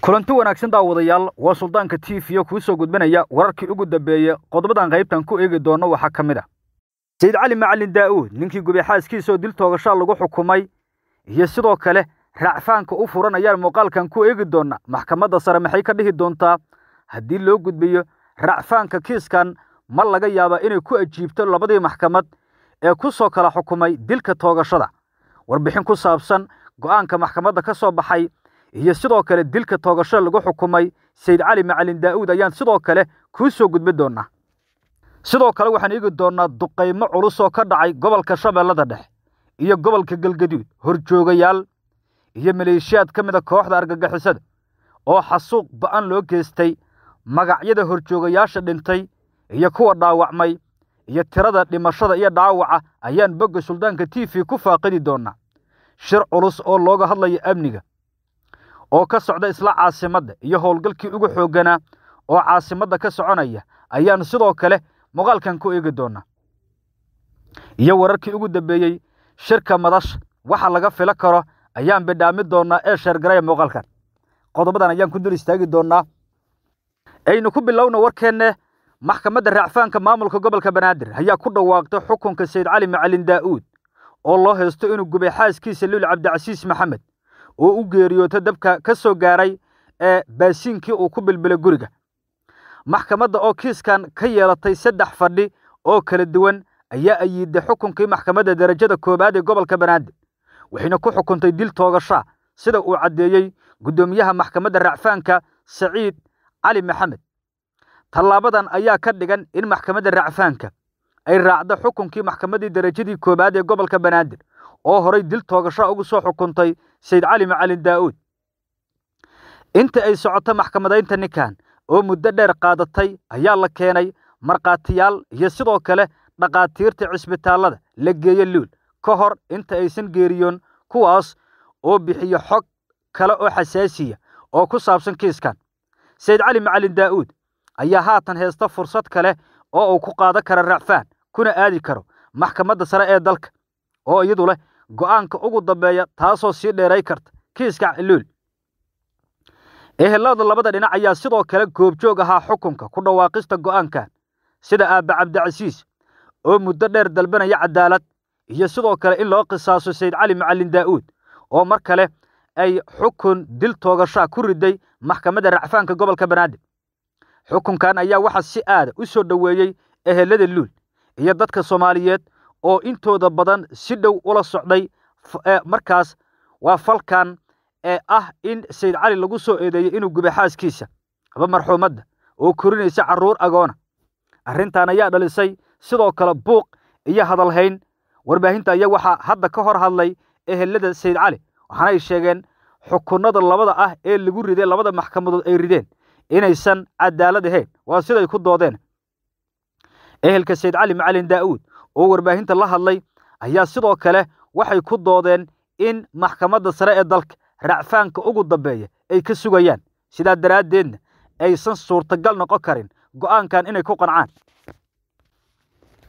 kulanti wanaagsan daawadayaal waa suldaanka t v o kuu soo gudbinaya wararkii ugu dambeeyey qodobadan qaybtan ku eegi doonno waxaa ka mid a ah. sayid cali macalin daa'uud ninkii gubixaaskiisaoo dil toogashaa lagu xukumay iyo sidoo kale raacfaanka u furan ayaan muuqaalkan ku eegi doonna maxkamadda sare maxay ka dhihi doontaa haddii loo gudbiyo raacfaanka kiiskan ma laga yaaba inay ku ajiibto labadii maxkamad ee ku soo kala xukumay dilka toogashada warbixin ku saabsan go'aanka maxkamadda ka soo baxay iyo sidoo kale dilka toogashada lagu xukumay sayid cali macalin daa'uud ayaan sidoo kale kuu soo gudbi doonnaa sidoo kale waxaan eegi doonnaa duqaymo culus oo ka dhacay gobolka shabeellada dhex iyo gobolka galgaduud horjoogayaal iyo maleeshiyaad ka mid a ah kooxda argagixisada oo xasuuq ba'an loo geystay magacyada horjoogayaasha dhintay iyo kuwa dhaawacmay iyo tirada dhimashada iyo dhaawaca ayaan bogga suldaanka t v ku faaqidi doonnaa shir culus oo looga hadlayo amniga oo ka socda isla caasimadda iyo howlgalkii ugu xoogganaa oo caasimadda ka soconaya ayaan sidoo kale muuqaalkan ku eegi doonaa iyo wararkii ugu dambeeyey shirka madasha waxa laga filo karo ayaan bidhaami doonaa ee sheergaraya muuqaalkan qodobadan ayaan ku dul istaagi doonnaa aynu ku bilowno warkeenne maxkamadda raacfaanka maamulka gobolka banaadir ayaa ku dhawaaqtay xukunka sayid cali macalin daa'uud oo loo haysto inuu gubay xaaskiisa luul cabdicasiis maxamed uu u geeriyooto dabka ka soo gaaray ee baashiinkii uu ku bilbilay guriga maxkamadda oo kiiskan ka yeelatay saddex fadhi oo kala duwan ayaa ayiiday xukunkii maxkamadda darajada koowaad ee gobolka banaadir waxayna ku xukuntay dil toogashaa sida uu caddeeyey guddoomiyaha maxkamadda racfaanka saciid cali maxamed tallaabadan ayaa ka dhigan in maxkamadda racfaanka ay raacdo xukunkii maxkamaddii darajadii koowaad ee gobolka banaadir oo horay dil toogasho ugu soo xukuntay sayd cali macalin daa'uud inta ay socoto maxkamadaynta ninkan oo muddo dheer qaadatay ayaa la keenay markhaatiyaal iyo sidoo kale dhakhaatiirta cisbitaalada la geeye luul ka hor inta aysan geeriyoon kuwaas oo bixiyo xog kale oo xasaasiya oo ku saabsan kiiskan sayd cali macalin daa'uud ayaa haatan heesta fursad kale oo uu ku qaadan kara racfaan kuna aadi karo maxkamadda sare ee dalka oo iyadu leh go'aanka ugu dambeeya taasoo sii dheeray karta kiiska xilluul ehelada labada dhinac ayaa sidoo kale goobjoog ahaa xukunka ku dhawaaqista go'aankan sida aabbe cabdicasiis oo muddo dheer dalbanaya cadaalad iyo sidoo kale in loo qisaaso sayid cali macallin daa'uud oo mar kale ay xukun dil toogashaa ku riday maxkamadda racfaanka gobolka banaadir xukunkan ayaa waxaa si aada u soo dhoweeyey ehelada luul iyo dadka soomaaliyeed oo intooda badan si dhow ula socday markaas waa falkan ee ah in sayd cali lagu soo eedeeyey inuu gubay xaaskiisa aba marxuumadda oo korinaysa carruur agoona arrintan ayaa dhalisay sidoo kale buuq iyo hadalhayn warbaahinta ayaa waxaa hadda ka hor hadlay ehelada sayd cali waxaana sheegeen xukunnada labada ah ee lagu riday labada maxkamadood ay rideen inaysan cadaalad ahayn waa siday ku doodeen ehelka sayd cali macalin daa'uud oo warbaahinta la hadlay ayaa sidoo kale waxay ku doodeen in maxkamadda sare ee dalka racfaanka ugu dambeeya ay ka sugayaan sidaa daraaddeedna aysan suurtagal noqon karin go'aankan inay ku qancaan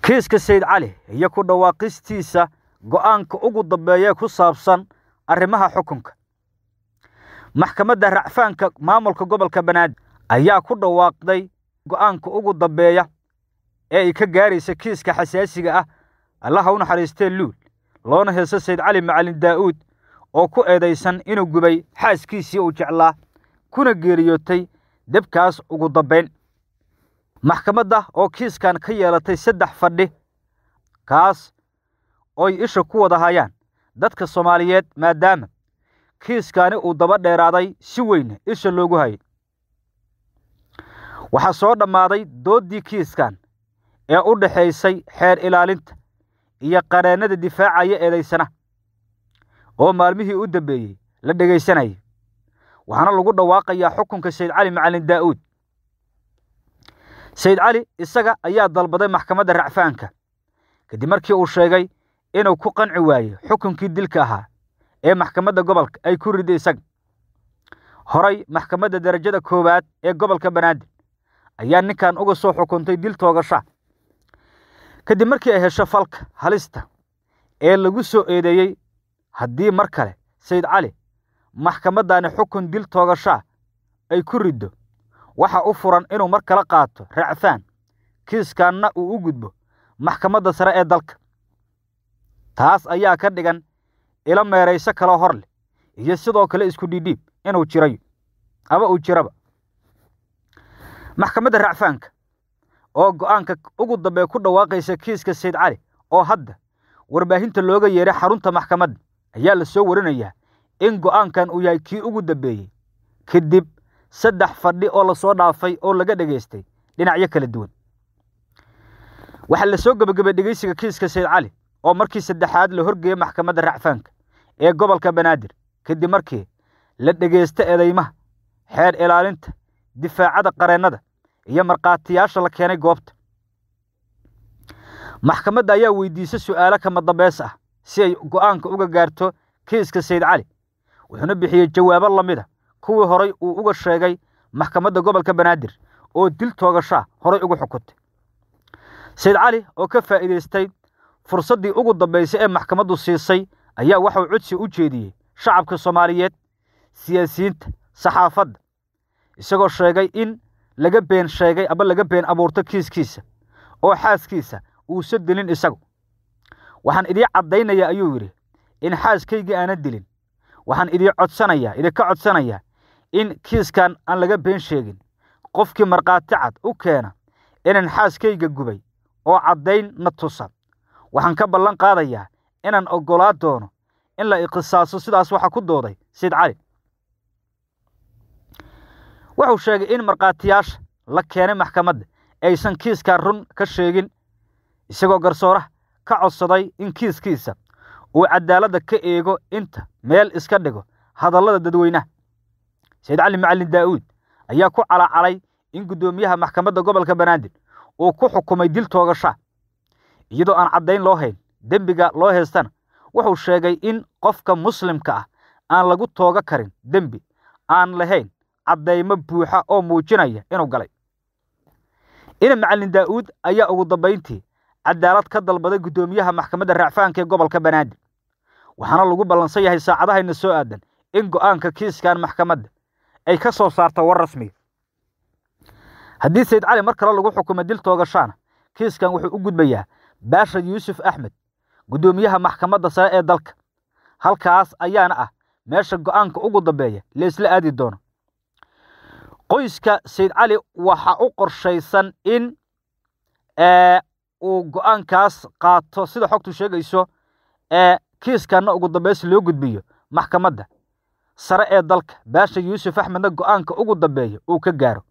kiiska sayid cali iyo ku dhawaaqistiisa go'aanka ugu dambeeya ku saabsan arrimaha xukunka maxkamadda racfaanka maamulka gobolka banaadir ayaa ku dhawaaqday go'aanka ugu dambeeya ee ay ka gaaraysa kiiska xasaasiga ah allaha u naxariistee luul loona heeso sayd cali macallin daa'uud oo ku eedaysan inuu gubay xaaskiisii uu jeclaa kuna geeriyootay dabkaas ugu dambayn maxkamadda oo kiiskan ka yeelatay saddex fadhi kaas ooy isha ku wada hayaan dadka soomaaliyeed maadaama kiiskaani uu daba dheeraaday si weyn isha loogu hayay waxaa soo dhammaaday dooddii kiiskan ee u dhexaysay xeer ilaalinta iyo qareennada difaacaya eedaysana oo maalmihii u dambeeyey la dhegaysanayay waxaana lagu dhawaaqayaa xukunka sayd cali macallin daa'uud sayd cali isaga ayaa dalbaday maxkamadda racfaanka kadib markii uu sheegay inuu ku qanci waaye xukunkii dilka ahaa ee maxkamadda gobolka ay ku riday isaga horay maxkamadda darajada koowaad ee gobolka banaadir ayaa ninkan uga soo xukuntay dil toogasha kadib markii ay hesho falka halista ee lagu soo eedeeyey haddii mar kale sayid cali maxkamaddaani xukun dil toogashaa ay ku riddo waxa u furan inuu mar kale qaato raacfaan kiiskanna uu u gudbo maxkamadda sare ee dalka taas ayaa ka dhigan ilo meerayso kaloo hor leh iyo sidoo kale isku dhiidhiib inuu jirayo aba uu jiraba maxkamadda raacfaanka oo go'aanka ugu dambeeya ku dhawaaqaysa kiiska sayid cali oo hadda warbaahinta looga yeedhay xarunta maxkamadda ayaa la soo warinayaa in go'aankan uu yahay kii ugu dambeeyey kadib saddex fadhi oo lasoo dhaafay oo laga dhegaystay dhinacyo kala duwan waxaa la soo gebagabay dhegaysiga kiiska sayid cali oo markii saddexaad la horgeeyey maxkamadda racfaanka ee gobolka banaadir kadib markii la dhegaysta eedeymaha xeer ilaalinta difaacada qareennada iyo markhaatiyaasha la keenay goobta maxkamadda ayaa weydiisay su'aalo kama dambeys ah si ay go'aanka uga gaarto kiiska sayid cali wuxuuna bixiyey jawaabo la mid a ah, kuwii horay uu uga sheegay maxkamadda gobolka banaadir oo dil toogashaa horay uga xukuntay sayid cali oo ka faa'iidaystay fursaddii ugu dambaysay ee maxkamaddu siisay ayaa waxauu codsi u jeediyey shacabka soomaaliyeed siyaasiyiinta saxaafadda isagoo sheegay in laga been sheegay ama laga been abuurto kiiskiisa oo xaaskiisa uusa dilin isagu waxaan idii caddaynayaa ayuu yidhi in xaaskaygii aana dilin waxaan idii codsanayaa idinka codsanayaa in kiiskan aan laga been sheegin qofkii markhaati cad u keena inaan xaaskayga gubay oo caddayn na tusa waxaan ka ballan qaadayaa inaan oggolaa doono in la iqisaaso sidaas waxa ku dooday sayid cali wuxuu sheegay in markhaatiyaasha la keenay maxkamadda aysan kiiskaa run ka sheegin isagoo garsooraha ka codsaday in kiiskiisa uu cadaaladda ka eego inta meel iska dhigo hadallada dadweynaha sayid cali macalin daa'uud ayaa ku calacalay in guddoomiyaha maxkamadda gobolka banaadir uu ku xukumay dil toogashaa ah, iyadoo aan caddayn loo hayn dembiga loo heystana wuxuu sheegay in qofka muslimka ah aan lagu tooga karin dembi aan lahayn caddaymo buuxa oo muujinaya inuu galay ina macalin daa'uud ayaa ugu dambayntii cadaalad ka dalbaday guddoomiyaha maxkamadda raacfahanka ee gobolka banaadir waxaana lagu ballansan yahay saacadahayna soo aadan in go'aanka kiiskan maxkamadda ay ka soo saarta war rasmiga haddii sayid cali mar kale lagu xukumay dil toogashaana kiiskan wuxuu u gudbayaa baashad yuusuf axmed guddoomiyaha maxkamadda sare ee dalka halkaas ayaana ah meesha go'aanka ugu dambeeya laysla aadi doono qoyska sayd cali waxa u qorshaysan in e, uu go-aankaas qaato sida xogtu sheegayso e, kiiskanna ugu dambeysa loo gudbiyo maxkamadda sare ee dalka baasha yuusuf axmedna go-aanka ugu dambeeya uu ka gaaro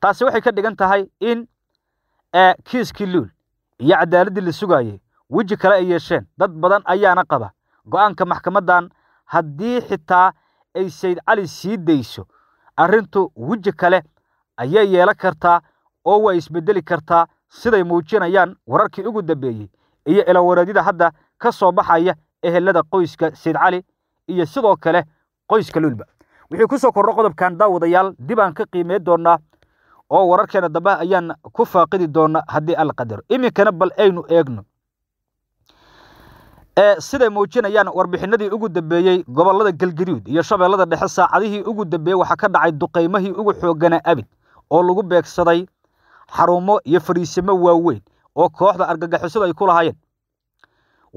taasi waxay ka dhigan tahay in e, kiiskii luul iyo cadaaladdii la sugaayey weji kale ay yeesheen dad badan ayaana qaba go-aanka maxkamaddan haddii xitaa ay sayd cali sii dayso arrintu weji kale ayay yeelan kartaa oo way isbeddeli kartaa siday muujinayaan wararkii ugu dambeeyey iyo ilawareedyada hadda ka soo baxaya ehelada qoyska sayd cali iyo sidoo kale qoyska luulba wixii ku soo kordho qodobkan daawadayaal dib aan ka qiimeyn doonnaa oo wararkeena dambe ayaan ku faaqidi doonaa haddii alla qadaro iminkana bal aynu eegno siday muujinayaan warbixinadii ugu dambeeyey gobollada galgaduud iyo shabeellada dhexe saacadihii ugu dambeeyey waxaa ka dhacay duqaymahii ugu xoogganaa abid oo lagu beegsaday xarumo iyo fariisimo waaweyn oo kooxda argagixisadu ay ku lahaayeen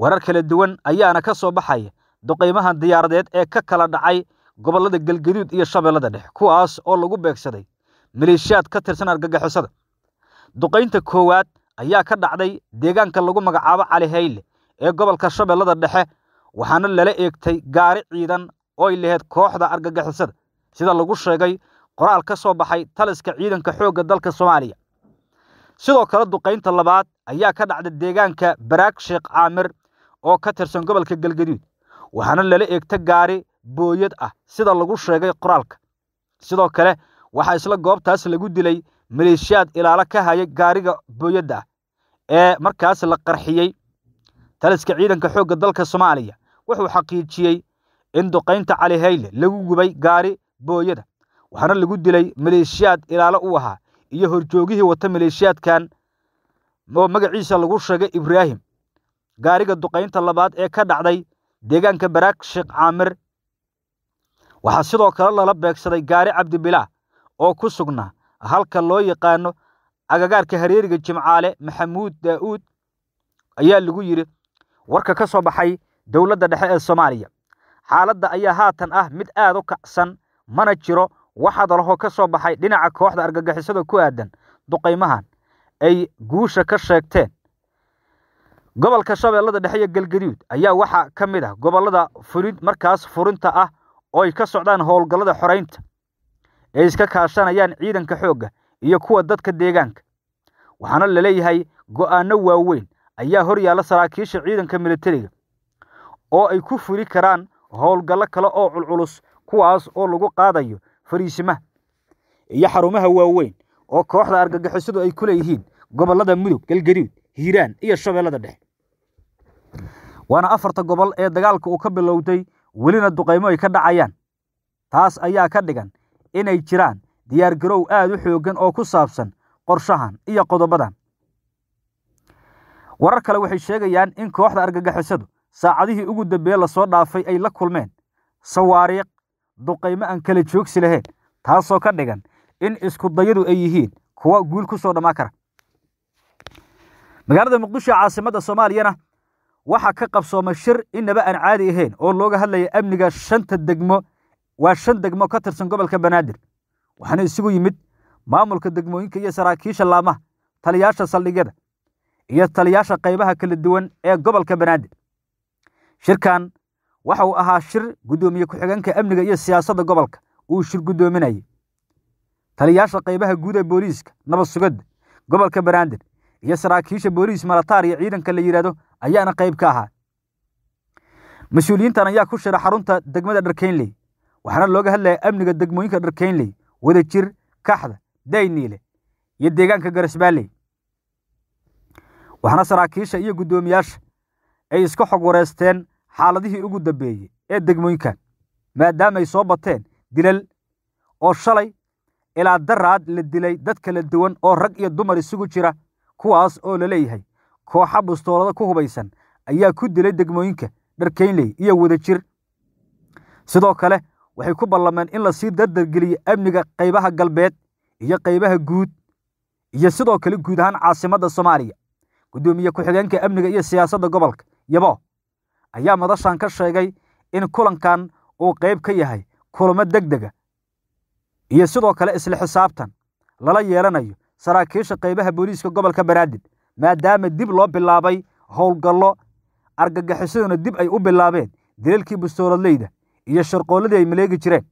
warar kala duwan ayaana ka soo baxaya duqaymahan diyaaradeed ee ka kala dhacay gobollada galgaduud iyo shabeellada dhexe kuwaas oo lagu beegsaday maleeshiyaad ka tirsan argagixisada duqaynta koowaad ayaa ka dhacday deegaanka lagu magacaabo cali hayle ee gobolka shabeellada dhexe waxaana lala eegtay gaari ciidan oo ay lahayd kooxda argagixisada sida lagu sheegay qoraal ka soo baxay taliska ciidanka xoogga dalka soomaaliya sidoo kale duqaynta labaad ayaa ka dhacda deegaanka baraag sheekh caamir oo ka tirsan gobolka galgaduud waxaana lala eegtay gaari booyad ah sida lagu sheegay qoraalka sidoo kale waxaa isla goobtaas lagu dilay maleeshiyaad ilaalo ka hayay gaariga booyadda ah ee markaas la qarxiyey taliska ciidanka xoogga dalka soomaaliya wuxuu xaqiijiyey in duqaynta cali hayle lagu gubay gaari booyada waxaana lagu dilay maleeshiyaad ilaalo u ahaa iyo horjoogihii wata maleeshiyaadkan oo magaciisa lagu sheegay ibraahim gaariga duqaynta labaad ee ka dhacday deegaanka baraag sheekh caamir waxaa sidoo kale lala beegsaday gaari cabdibilaah oo ku sugnaa halka loo yaqaano agagaarka hareeriga jimcaale maxamuud daa'uud ayaa lagu yidhi warka ka soo baxay dowladda dhexe ee soomaaliya xaaladda ayaa haatan ah mid aad u kacsan mana jiro waxaadalaho ka soo baxay dhinaca kooxda argagixisada ku aadan duqaymahan ay guusha ka sheegteen gobolka shabeellada dhexe iyo galgaduud ayaa waxaa ka mid ah gobollada fulid markaas furinta ah oo ay ka socdaan howlgallada xoraynta ay iska kaashanayaan ciidanka xoogga iyo kuwa dadka deegaanka waxaana laleeyahay go'aanno waaweyn ayaa hor horyaalla saraakiisha ciidanka militariga oo ay ku fuli karaan howlgallo kale oo culculus kuwaas oo lagu qaadayo fariisimaha iyo xarumaha waaweyn oo kooxda argagixisadu ay ku leeyihiin gobollada mudug galgariid hiiraan iyo shabeellada dhexe waana afarta gobol ee dagaalka uu ka bilowday welina duqaymo ay ka dhacayaan taas ayaa ka dhigan inay jiraan diyaargarow aad u xooggan oo ku saabsan qorshahan iyo qodobadan warar kale waxay sheegayaan in kooxda argagixisadu saacadihii ugu dambeeye lasoo dhaafay ay la kulmeen sawaariiq duqaymo aan kala joogsi lahayn taasoo ka dhigan in iskudayadu ay yihiin kuwa guul ku soo dhammaan kara magaalada muqdisho caasimadda soomaaliyana waxaa ka qabsoomay shir inaba aan caadi ahayn oo looga hadlaya amniga shanta degmo waa shan degmo ka tirsan gobolka banaadir waxaana isugu yimid maamulka degmooyinka iyo saraakiisha laamaha taliyaasha saldhigyada iyo taliyaasha qaybaha kala duwan ee gobolka banaadir shirkan waxa uu ahaa shir guddoomiye ku-xigeenka amniga iyo siyaasadda gobolka uu shir guddoominayay taliyaasha qaybaha guud ee booliiska nabad sugadda gobolka banaadir iyo saraakiisha booliis malataar iyo ciidanka la yidhaahdo ayaana qayb ka ahaa mas-uuliyiintan ayaa ku shiray xarunta degmada dharkaynley waxaana looga hadlaya amniga degmooyinka dharkaynley wadajir kaxda dayniile iyo deegaanka garasbaalley waxaana saraakiisha iyo guddoomiyaasha ay iska xog wareysteen xaaladihii ugu dambeeyey ee degmooyinkan ay soo bateen dilal oo shalay ilaa daraad la dilay dad kala duwan oo rag iyo dumar isugu jira kuwaas oo la leeyahay kooxa bustoolada ku hubaysan ayaa ku dilay degmooyinka dharkeynley iyo wadajir sidoo kale waxay ku ballameen in la sii dardargeliyo amniga qaybaha galbeed iyo qaybaha guud iyo sidoo kale guud ahaan caasimadda soomaaliya guddoomiye ku-xigeenka amniga iyo siyaasadda gobolka yabo ayaa madashan ka sheegay in kulankan uu qayb ka yahay kulamo deg dega iyo sidoo kale isla xisaabtan lala yeelanayo saraakiisha qaybaha booliiska gobolka banaadir maadaama dib loo bilaabay howlgallo argagixisaduna dib ay u bilaabeen dilalkii bustooladleyda iyo sharqoolladii ay maleegi jireen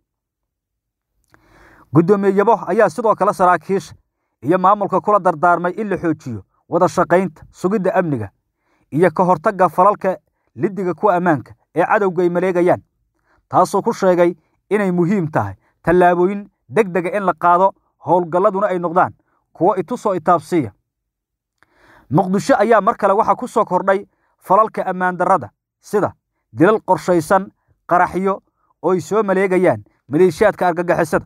guddoomiye yabo ayaa sidoo kale saraakiisha iyo maamulka kula dardaarmay in la xoojiyo wada shaqaynta sugidda amniga iyo ka hortagga falalka liddiga kuwa ammaanka ee cadowga ay maleegayaan taasuu ku sheegay inay muhiim tahay tallaabooyin deg dega ah in la qaado howlgalladuna ay noqdaan kuwo itusoo itaabsiiya muqdisho ayaa mar kale waxaa ku soo kordhay falalka ammaan darrada sida dilal qorshaysan qaraxyo oo ay soo maleegayaan maleeshiyaadka argagixisada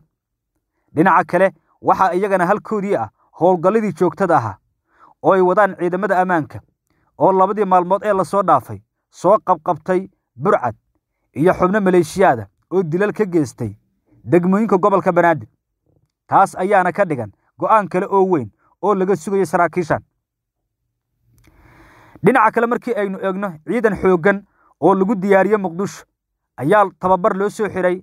dhinaca kale waxaa iyagana halkoodii ah howlgalladii joogtada ahaa oo ay wadaan ciidamada ammaanka oo labadii maalmood ee lasoo dhaafay soo qabqabtay burcad iyo xubno maleeshiyaada oo dilal ka geystay degmooyinka gobolka banaadir taas ayaana ka dhigan go'aan kale oo weyn oo laga sugayay saraakiishan dhinaca kale markii aynu eegno ciidan xooggan oo lagu diyaariyey muqdisho ayaa tababar loo soo xidhay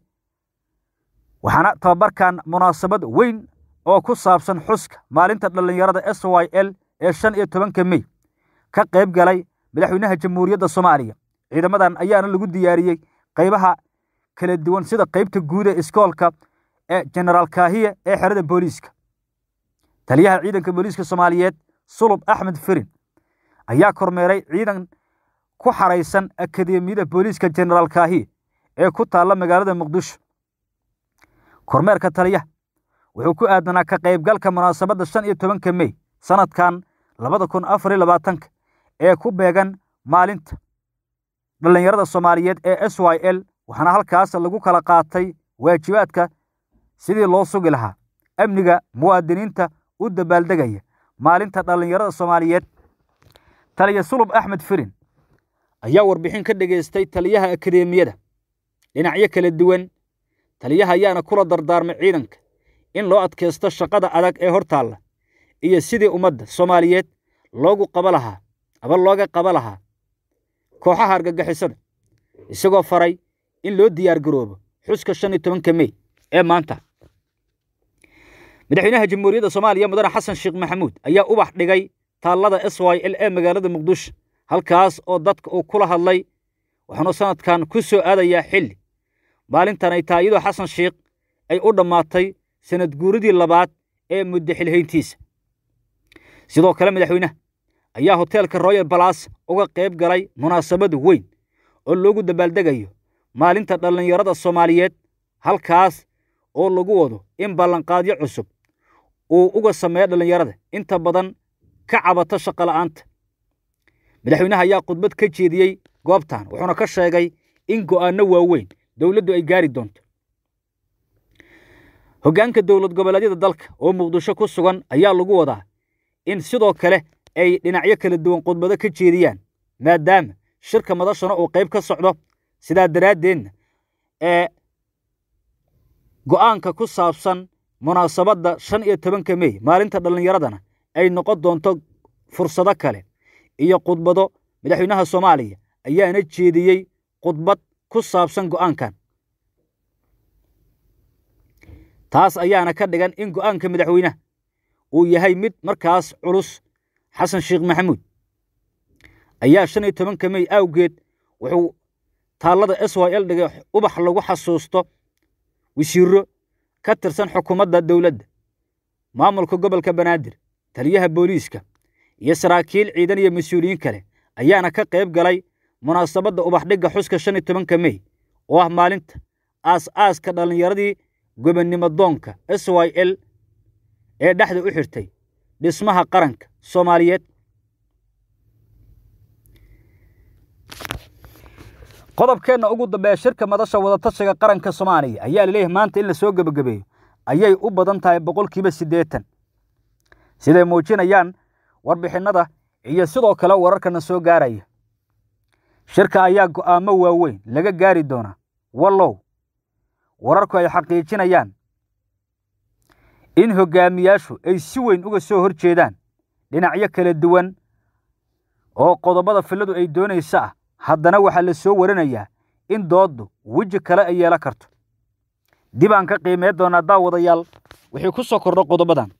waxaana tababarkan munaasabad weyn oo ku saabsan xuska maalinta dhallinyarada s y l ee shan iyo tobanka mey ka qayb galay madaxweynaha jamhuuriyadda soomaaliya ciidamadan ayaana lagu diyaariyey qaybaha kala duwan sida qaybta guud ee iskoolka ee jenaraal kaahiye ee xerada booliiska taliyaha ciidanka booliiska soomaaliyeed sulub axmed firin ayaa kormeeray ciidan ku xaraysan akademiyada booliiska jenaraal kaahiye ee ku taalla magaalada muqdisho kormeerka taliyaha wuxuu ku aadanaa ka qaybgalka munaasabadda shan iyo tobanka mey sanadkan labada kun afar iyo labaatanka ee ku beegan maalinta dhallinyarada soomaaliyeed ee s y l waxaana halkaas lagu kala qaatay waajibaadka sidii loo sugi lahaa amniga muwaadiniinta u dabaaldegaya maalinta dhallinyarada soomaaliyeed taliya sulub axmed firin ayaa warbixin ka dhegaystay taliyaha akademiyada dhinacyo kala duwan taliyaha ayaana kula dardaarmay ciidanka in loo adkaysto shaqada adag ee hortaalla iyo sidii ummadda soomaaliyeed loogu qaba lahaa aba looga qabo lahaa kooxaha argagixisada isagoo faray in loo diyaargaroobo xuska shan iyo tobanka mey ee maanta madaxweynaha jamhuuriyadda soomaaliya mudane xasan sheekh maxamuud ayaa ubax dhigay taallada s y l e ee magaalada muqdisho halkaas oo dadka uu kula hadlay waxaanu sanadkan ku soo aadayaa xilli maalintan ay tahay iyadoo xasan sheekh ay u dhammaatay sannad guuridii labaad ee muddo sidoo kale madaxweynaha ayaa hoteelka royal balas uga qayb galay munaasabad weyn oo loogu dabaaldegayo maalinta dhallinyarada soomaaliyeed halkaas oo lagu wado in ballanqaadyo cusub uu uga sameeyo dhallinyarada inta badan ka cabata shaqo la'aanta madaxweynaha ayaa khudbad ka jeediyey goobtan wuxuuna ka sheegay in go'aanno waaweyn dowladdu ay gaari doonto hoggaanka dowlad goboleedyada dalka oo muqdisho ku sugan ayaa lagu wadaa in sidoo kale ay dhinacyo kala duwan khudbado ka jeediyaan maadaama shirka madashana uu qayb ka socdo sidaa daraaddeedna ee go'aanka ku saabsan munaasabadda shan iyo tobanka mey maalinta dhallinyaradana ay noqon doonto fursado kale iyo khudbado madaxweynaha soomaaliya ayaana jeediyey khudbad ku saabsan go'aankan taas ayaana ka dhigan in go'aanka madaxweynaha uu yahay mid markaas culus xasan sheekh maxamuud ayaa shan iyo tobanka mey awgeed wuxuu taallada s y l dhigay ubax lagu xasuusto wasiiro ka tirsan xukuumadda dowladda maamulka gobolka banaadir taliyaha booliiska iyo saraakiil ciidan iyo mas-uuliyiin kale ayaana ka qayb galay munaasabadda ubaxdhigga xuska shan iyo tobanka mey oo ah maalinta aas aaska dhallinyaradii gobonnimo doonka s y l ee dhexda u xirtay dhismaha qaranka soomaaliyeed qodobkeenna ugu dambeeya shirka madasha wadatashiga qaranka soomaaliya ayaa laleeyahay maanta in la soo gebagabeeyo ayay u badan tahay boqolkiiba siddeetan siday muujinayaan warbixinnada iyo sidoo kale wararkana soo gaaraya shirka ayaa go'aamo waaweyn laga gaari doonaa wallow wararku ay xaqiijinayaan in hoggaamiyaashu ay si weyn uga soo hor jeedaan dhinacyo kala duwan oo qodobada filladu ay doonaysa ah haddana waxaa la soo waranayaa in dooddu weji kale ay yeelan karto dib aan ka qiimeyn doonaa daawadayaal wixii ku soo kordha qodobadan